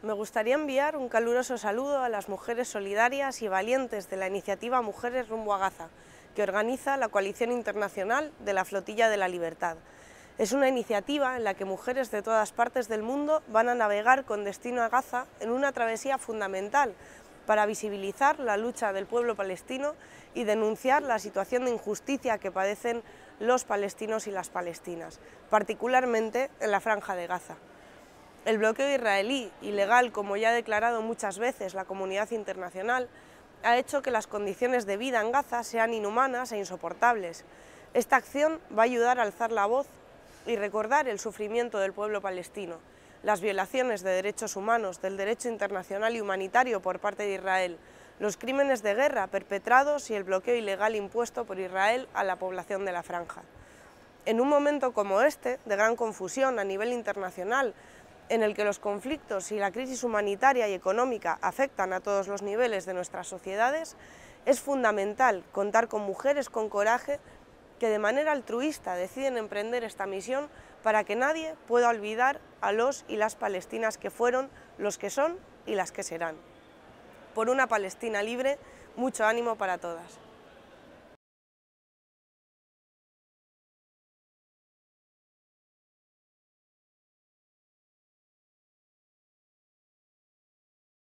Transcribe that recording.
Me gustaría enviar un caluroso saludo a las mujeres solidarias y valientes de la iniciativa Mujeres rumbo a Gaza, que organiza la Coalición Internacional de la Flotilla de la Libertad. Es una iniciativa en la que mujeres de todas partes del mundo van a navegar con destino a Gaza en una travesía fundamental para visibilizar la lucha del pueblo palestino y denunciar la situación de injusticia que padecen los palestinos y las palestinas, particularmente en la Franja de Gaza. El bloqueo israelí, ilegal como ya ha declarado muchas veces la comunidad internacional, ha hecho que las condiciones de vida en Gaza sean inhumanas e insoportables. Esta acción va a ayudar a alzar la voz y recordar el sufrimiento del pueblo palestino, las violaciones de derechos humanos, del derecho internacional y humanitario por parte de Israel, los crímenes de guerra perpetrados y el bloqueo ilegal impuesto por Israel a la población de la franja. En un momento como este, de gran confusión a nivel internacional, en el que los conflictos y la crisis humanitaria y económica afectan a todos los niveles de nuestras sociedades, es fundamental contar con mujeres con coraje que de manera altruista deciden emprender esta misión para que nadie pueda olvidar a los y las palestinas que fueron, los que son y las que serán. Por una Palestina libre, mucho ánimo para todas.